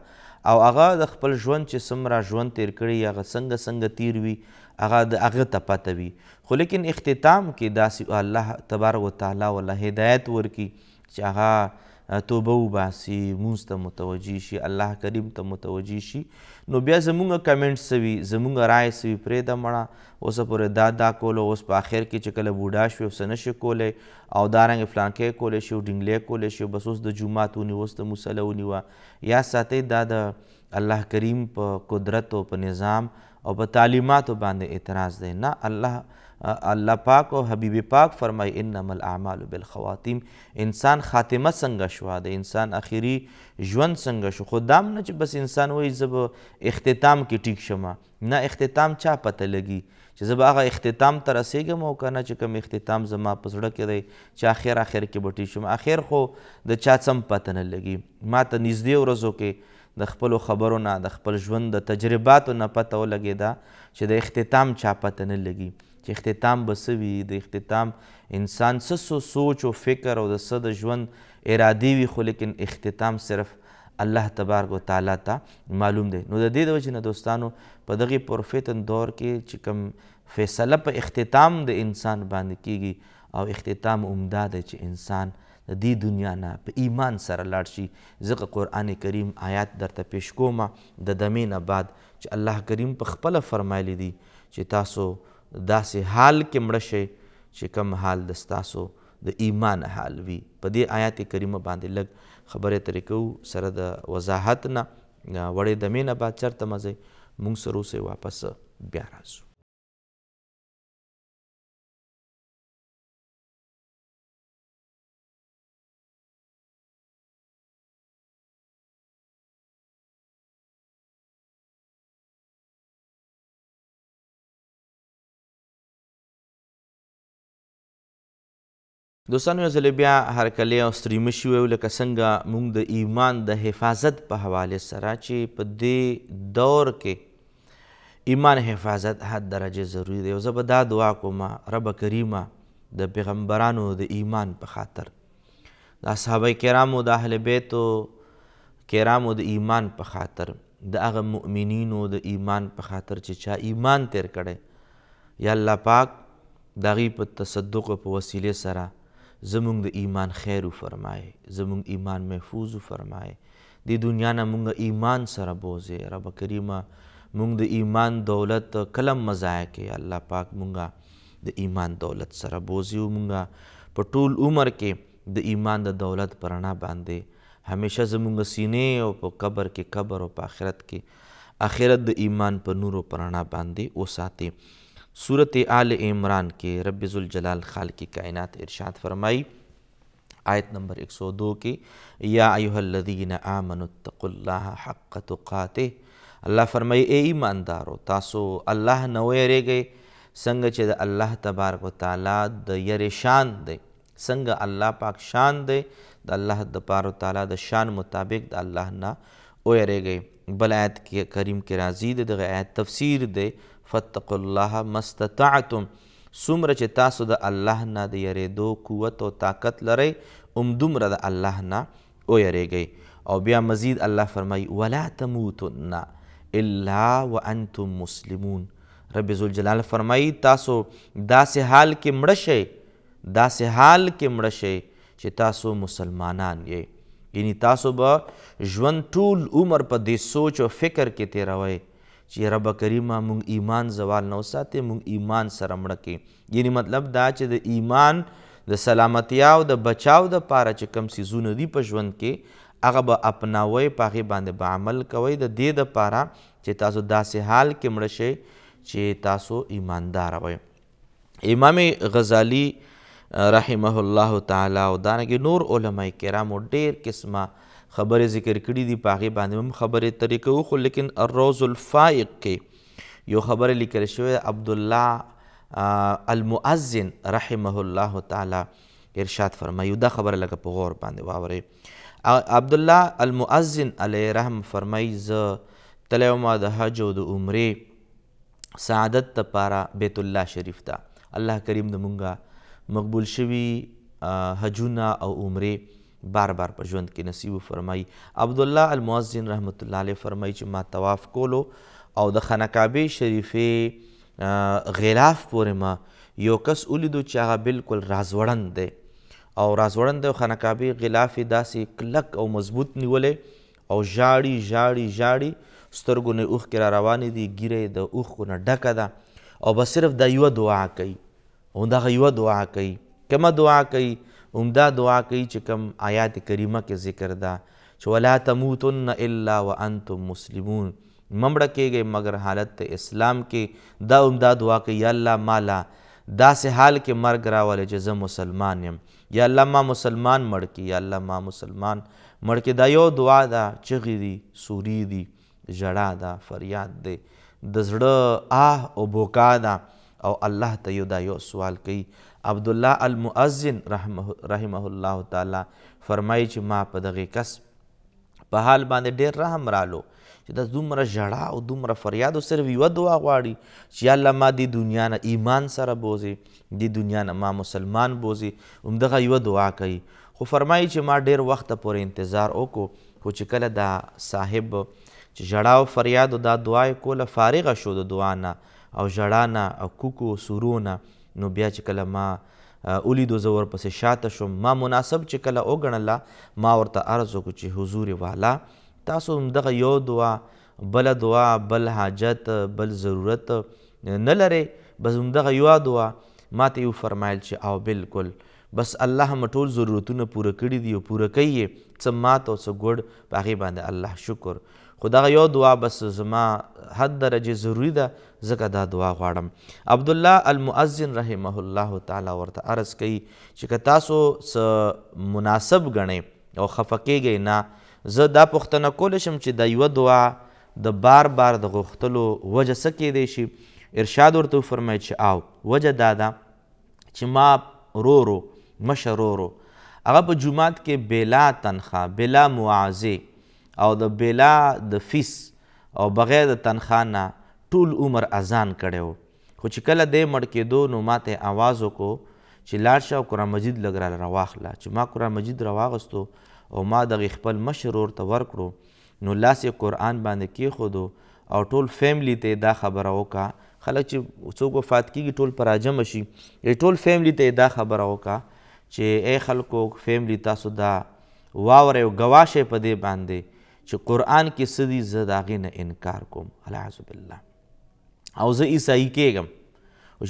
او هغه د خپل ژوند چې څومره ژوند تیر کړي هغه څنګه څنګه تیر وي هغه د هغه ته پته وي خو لیکن اختتام کې داسې الله تبارک وتعالی ولا هدایت ورکي چې هغه توبه وباسي مونځ ته متوجي شي الله کریم ته متوجي شي نو بیا زمونږ کمنټ سوي زمونږ رائے سوي پرې د مړه اوس پورې دا دا کولو اوس په اخر کې چې کله بوډا شو اوس نشي کولی او دارنګ فلانکې کولی شو ډینګلې کولی شو بس اوس د جومات ونی اوس د مصله ونیوه یا ساتئ دا د الله کریم په قدرت او په نظام او په تعلیماتو باندې اعتراض دی نه الله الله پاک او حبیب پاک فرمای انما الاعمال بالخواتیم انسان خاتمه څنګه شو د انسان اخیری ژوند څنګه شو خو دام نه چې بس انسان وایي زه به اختتام کې ټیک شمه نه اختتام چا پته لګي چې زه به هغه اختتام ته رسېږم او که نه چې کوم اختتام زما په زړه کې دی چې اخر اخر کې به ټیک شم اخر خو د چا څه هم پته نه لګي ما ته نږدې ورځو کې د خپلو خبرو نه د خپل ژوند د تجرباتو نه پته ولګېده چې د اختتام چا پته نه لګي چې اختتام به څه وي د اختتام انسان څه سوچ او فکر او د څه د ژوند ارادې وي خو لیکن اختتام صرف الله تبارک وتعالی ته معلوم دی نو د دې د وجې نه دوستانو په دغه پرفتن دور کې چې کوم فیصله په اختتام د انسان باندې کیږي او اختتام عمده دی چې انسان د دې دنیا نه په ایمان سره لاړ شي ځکه قرآن کریم آیات درته پیش کوم د دمې نه بعد چې الله کریم په خپله فرمایلی دي چې تاسو داسې حال کې مړه شئ چې کم حال د ستاسو د ایمان حال وي په دې آیات کریمه باندې لږ خبرې ترې کوو سره د وضاحت نه وړې دمې نه بعد چېرته مه ځئ موږ سره اوسئ واپس بیا راځو دوستانو یو ځلې بیا هرکلی او ستریمه شوي لکه څنګه موږ د ایمان د حفاظت په حواله سره چې په دې دور کې ایمان حفاظت حد درجه ضروری دی او زه به دا دعا کوم رب کریمه د پیغمبرانو د ایمان په خاطر د اصحابه کرامو د اهل بیتو کرامو د ایمان په خاطر د هغه مؤمنینو د ایمان په خاطر چې چا ایمان تیر کړي یا الله پاک د هغې په تصدق په وسیلې سره زمونږ د ایمان خیر وفرمای زمونږ ایمان محفوظ وفرمای د دنیا نه مونږ ایمان سره بوزې رب کریمه مونږ د ایمان دولت کلم مزای کې الله پاک مونږه د ایمان دولت سره بوزي مونږه په ټول عمر کې د ایمان د دولت پرانا باندې همیشه زمونږ سینې او په قبر کې قبر او په آخرت کې آخرت د ایمان په نور او پرانا باندې وساتي صورت آل عمران کے رب ذوالجلال خال کی کائنات ارشاد فرمائی آیت نمبر 102 کی یا ایوہ الذین آمنوا اتقوا اللہ حق تقاته الله فرمایي اے ایماندارو تاسو الله نه ویریږئ څنګه چې د الله تبارک وتعالی د یری شان دی څنګه الله پاک شان دی د الله تبارک تعالی د شان مطابق د الله نه ویریږئ بل آیت کریم کې راځي د دغه آیت تفسیر دی فتق الله مستطعتم څومره چې تاسو د الله نه د یریدو قوت او طاقت لرئ همدومره د الله نه ویریږئ او بیا مزید الله فرمایي ولا تموتن الا وانتم مسلمون رب ذوالجلال فرمایي تاسو داسې حال کې مړه شئ داسې حال کې مړه شئ چې تاسو مسلمانان یې یعنی تاسو به ژوند ټول عمر په دې سوچ او فکر کې تیروئ چې رب کریمه مونږ ایمان زوال نه وساتې مونږ ایمان سره مړه کې یعنی مطلب دا چې د ایمان د سلامتیا او د بچاو د پاره چې کم سیزونه دي په ژوند کې هغه به اپناوي په هغې باندې به عمل کوئ د دې دپاره چې تاسو داسې حال کې مړه شئ چې تاسو ایماندار وئ امام غزالی رحمه الله تعالی او دانګي نور علماي کرامو ډېر قسمه خبرې ذکر کړي دي په هغې باندې هم خبرې ترې کوو خو لیکن الروز الفائق کې یو خبره لیکل شوې عبدالله المؤذن رحمه الله تعالی ارشاد فرمایي دا خبره لکه په غور باندې واورئ عبدالله المؤذن علیه رحم فرمایي زه تلی وم د حج او د عمرې سعادت دپاره بیت الله شریف ته الله کریم د مونږه مقبول شوي حجونه او عمرې بار بار په ژوند کې نصیب فرمایي عبد الله المؤذن رحمت الله علیه فرمایي چې ما طواف کولو او د خانقابه شریفه غلاف پورې ما یو کس ولیدو چې هغه بالکل رازوړند دی او رازوړند دی خانقابه غلاف یې داسې کلک او مضبوط نیولې او ژاړي ژاړي ژاړي سترګو نه اوښ کې را روانې دي ګیره د اوښکو نه ډکه ده او بس صرف دا یوه دعا کوي او دغه یوه دعا کوي کومه دعا کوي عمده دعا کوي چې کم آیات کریمه کې ذکر ده چې ولا تموتن الا وانتم مسلمون ممړه کېږئ مگر حالت اسلام کې دا عمده دعا کوي یا الله مالا داسې حال کې مرګ راولی چې زه مسلمان یم یا الله ما مسلمان مړ کې یا الله ما مسلمان مړ کې دا یو دعا ده چغې دي سوري دي ژړا ده فریاد دی د زړه آه او بوکا ده او الله ته یو دا یو سوال کوي عبدالله المؤذن رحمه, رحمه الله تعالی فرمایي چې ما په دغه کس په حال باندې ډیر رحم رالو چې د دومره ژړا او دومره فریاد او صرف یوه دعا غواړي چې یا الله ما دې دنیا نه ایمان سره بوزي دې دنیا نه ما مسلمان بوزي همدغه یوه دعا کوي خو فرمایي چې ما ډیر وخت پورې انتظار وکړو خو چې کله دا صاحب چې ژړا او فریاد او دا دعا یې کوله فارغه شو د دعا نه او ژړا نه او کوکو سرو نه نو بیا چې کله ما اولیدو زه ورپسې شاته شوم ما مناسب چې کله وګڼله ما ورته عرض وکړو چې حضور والا تاسو همدغه یو دعا بله دعا بل حاجت بل ضرورت نه لرې بس همدغه یوه دعا ما ته یې وفرمایل چې او بالکل بس الله هم ټول ضرورتونه پوره کړي دي او پوره کوي څه مات او څه ګوډ په هغې باندې الله شکر خو دغه یو دعا بس زما حد درجه ضروری ده ځکه دا دعا غواړم عبدالله المؤذن رحمه الله تعالی ورته عرض کوي چې که تاسو څه مناسب ګڼئ او خفه کیږئ نه زه دا پوښتنه کولی شم چې د یوه دعا د بار بار د غوښتلو وجه څه کیدی شي ارشاد ورته وفرمایي چې او وجه دا ده چې ما رورو مشرورو هغه په جومات کې بلا تنخواه بلا معاضې او د بلا د فیس او بغیر د تنخوا نه ټول عمر اذان کړی و خو چې کله دی مړ کېدو نو ما ته آواز وکړو چې لاړ شه او قرآن مجید لږ راله راواخله چې ما قرآن مجید راواغستو او ما دغې خپل مشر ورور ته ورکړو نو لاس یې قرآن باندې کېښودو او ټول فیملی ته دا خبره وکړه خلک چې څوک وفات کیږي ټول پر راجمع شي ټول فیملی ته دا خبره وکړه چې ای خلکو فیملی تاسو دا واورئ او ګواه شئ په دې باندې چې قرآن کې څه دي زه د هغې نه انکار کوم العاذ بالله او زه عیسایي کېږم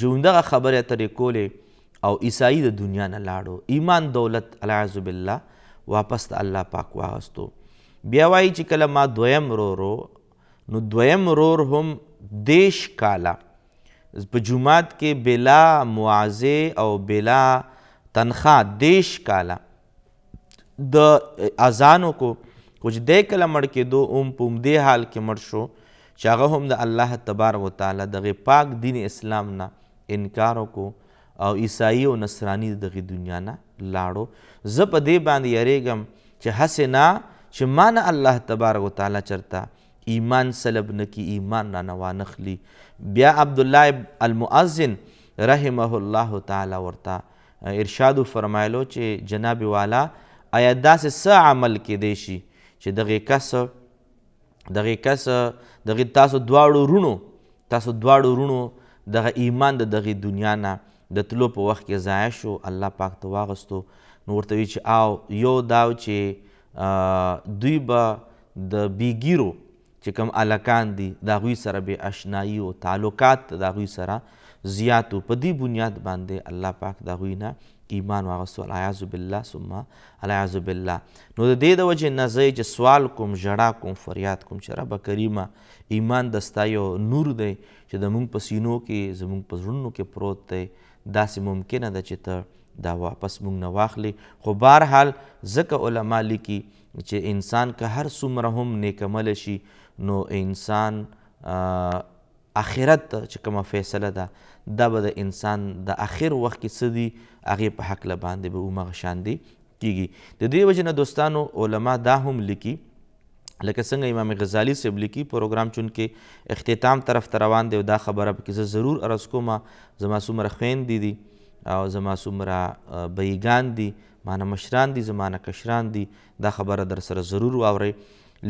چې همدغه خبرې اترې کولې او عیسایي د دنیا نه لاړو ایمان دولت العاذ بالله واپس د الله پاک واغستو بیا وایي چې کله ما دویم رورو نو دویم رور هم دیش کاله په جمعات کې بلا معازه او بلا تنخواه دیش کاله د اذانو کو خو چې دی کله مړ کېدو هم په همدې حال کې مړ شو چې هغه هم د الله تبار وتعالی دغې پاک دین اسلام نه انکار وکړو او عیسایی او نصرانی دغې دنیا نه لاړو زه په دې باندې یریږم چې هسې نه چې ما نه الله تبارک وتعالی چرته ایمان سلب نکی ایمان را نوانخلی بیا عبدالله المؤذن رحمه الله تعالی ورته ارشاد فرمایلو چې جناب والا آیا داسې څه عمل کې دی شي چې دغه کس دغه کس دغه تاسو دواړو رونو تاسو دواړو رونو دغه ایمان د دغه دنیا نه د تلو په وخت کې ضایع شو الله پاک ته واغستو نو ورته وی چې آو یو داو چې دوی به د بیګیرو چې کوم الکان دي د غوی سره به آشنایی او تعلقات د غوی سره زیاتو په دې بنیاد باندې الله پاک د غوی نه ایمان واغستو الیاذ بالله ثم الیاذ بالله نو د دې د وجه نه زه چې سوال کوم ژړا کوم فریاد کوم چې رب کریمه ایمان دستا یو نور دی چې د مونږ په سینو کې زمونږ په زړونو کې پروت دی داسې ممکنه ده چې ته دا واپس مونږ نه واخلي خو بهرحال ځکه علما لیکي چې انسان که هر څومره هم نیکمل شي نو انسان آخرت چې کومه فیصله ده دا به د انسان د اخر وخت کې څه دي هغې په هکله باندې به همغه شان دی کیږي د دې وجې نه دوستانو علما دا هم لیکي لکه څنګه امام غزالی صاحب لیکي پروګرام چون کې اختتام طرف ته روان دی او دا خبره پکې زه ضرور عرض کوم زما څومره خویندې دي, دي او زما څومره بیګان دي مانه مشران دي زما نه کشران دي دا خبره در سره ضرور واورئ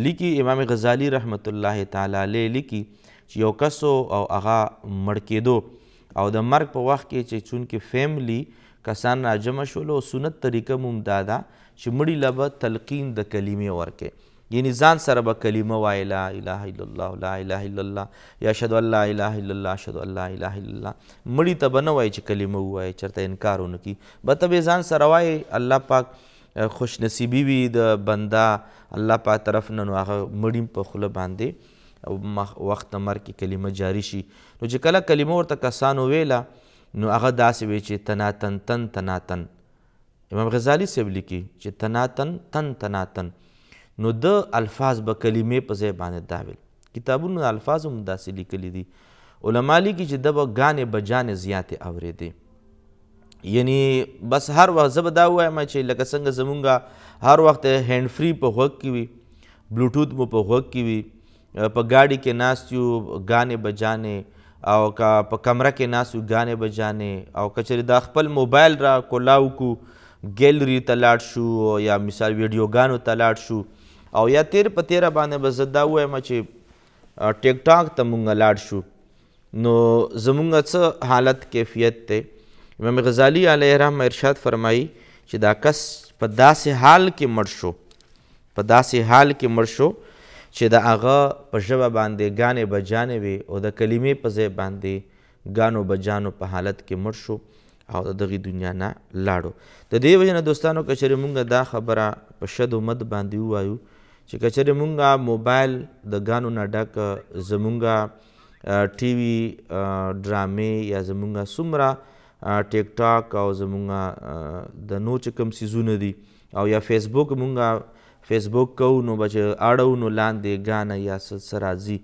لیکي امام غزالی رحمت الله تعالی علیه لیکي چې یو کس او هغه مړ کېدو او د مرګ په وخت کې چې چونکې فیملی کسان راجمع شول او سنت طریقه ممدا ده چې مړي لبه تلقین د کلمې ورکې یعنی ځان سره به کلمه وای لا اله الا الله لا اله الا الله یا اشهد ان لا اله الا الله اشهد ان لا اله الا الله مړي ته به نه وای چې کلمه ووایي چېرته انکار ونه کي به ته به ځان سره وایي الله پاک خوش نصیبي وي د بنده الله پاک طرف نه نو هغه مړي په خوله باندې وخت نه مرکې کلمه جاری شي نو چې کله کلمه ورته کسانو ویله نو هغه داسې وی چې تناتن تن تناتن امام غزالی صاحب لیکي چې تناتن تن تناتن نو د الفاظ به کلمې په ځای باندې داویل کتابونو الفاظ هم داسې لیکلي دي علما لیکي چې د به ګانې بجانې زیاتې اورېدې یعنی بس هر وخت زه به دا ووایم چې لکه څنګه زمونږ هر وخت هینډ فری په غوږ کې وي بلوټوت مو په غوږ کې وي په ګاډي کې ناست یو غانې بجانې او که په کمره کې ناست یو غانې بجانې او که چېرې دا خپل موبایل را کولاو کو ګیلری ته لاړ شو یا مثال ویډیوګانو ته لاړ شو او یا تیر په تیره باندې به زه دا ووایم چې ټیک ټاک ته مونږ لاړ شو نو زمونږ څه حالت کیفیت دی امام غزالی علیه رحم ارشاد فرمایي چې دا کس په داسې حال کې مړ شو په داسې حال کې مړ شو چې د هغه په ژبه باندې ګانې بجانې وي او د کلمې په ځای باندې ګانو بجانو په حالت کې مړ شو او د دغې دنیا نه لاړو د دې وجې نه دوستانو که چېرې مونږ دا خبره په شد و مد باندې ووایو چې که چېرې مونږ موبایل د ګانو نه ډک زمونږ ټي وي ډرامې یا زمونږ څومره ټیک ټاک او زمونږ د نو چې کوم څیزونه دي او یا فیسبوک مونږ فیسبوک کو نو به چې اړو نو لاندې ګانه یا څه راځي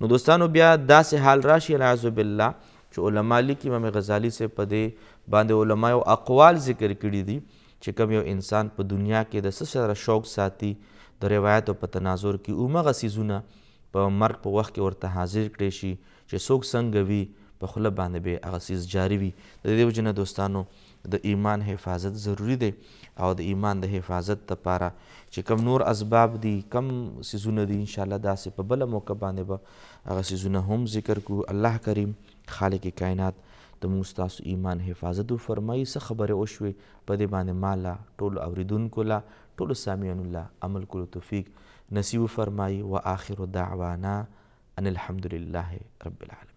نو دوستانو بیا داسې حال راشي العیاذ بالله چې علما لیکي امام غزالي صاحب په دې باندې علما یو اقوال ذکر کړي دي چې کوم یو انسان په دنیا کې د څه سره شوق ساتي د روایتو په تناظر کې اومغه سیزونه په مرګ په وخت کې ورته حاضر کړي شي چې څوک څنګه وي په خوله باندې به هغه سیز جاری وي د دې وجې نه دوستانو د ایمان حفاظت ضروری دی او د ایمان د حفاظت لپاره چې کم نور اسباب دي کم سیزونه دي ان شاء الله داسې په بل موقع باندې به هغه سیزونه هم ذکر کو الله کریم خالق کائنات د موږ تاسو ایمان حفاظت فرمایي څه خبره وشوي په دې باندې مالا ټول اوریدونکو لا ټول سامعین الله عمل کولو توفیق نصیب فرمایي واخر دعوانا ان الحمد لله رب العالمين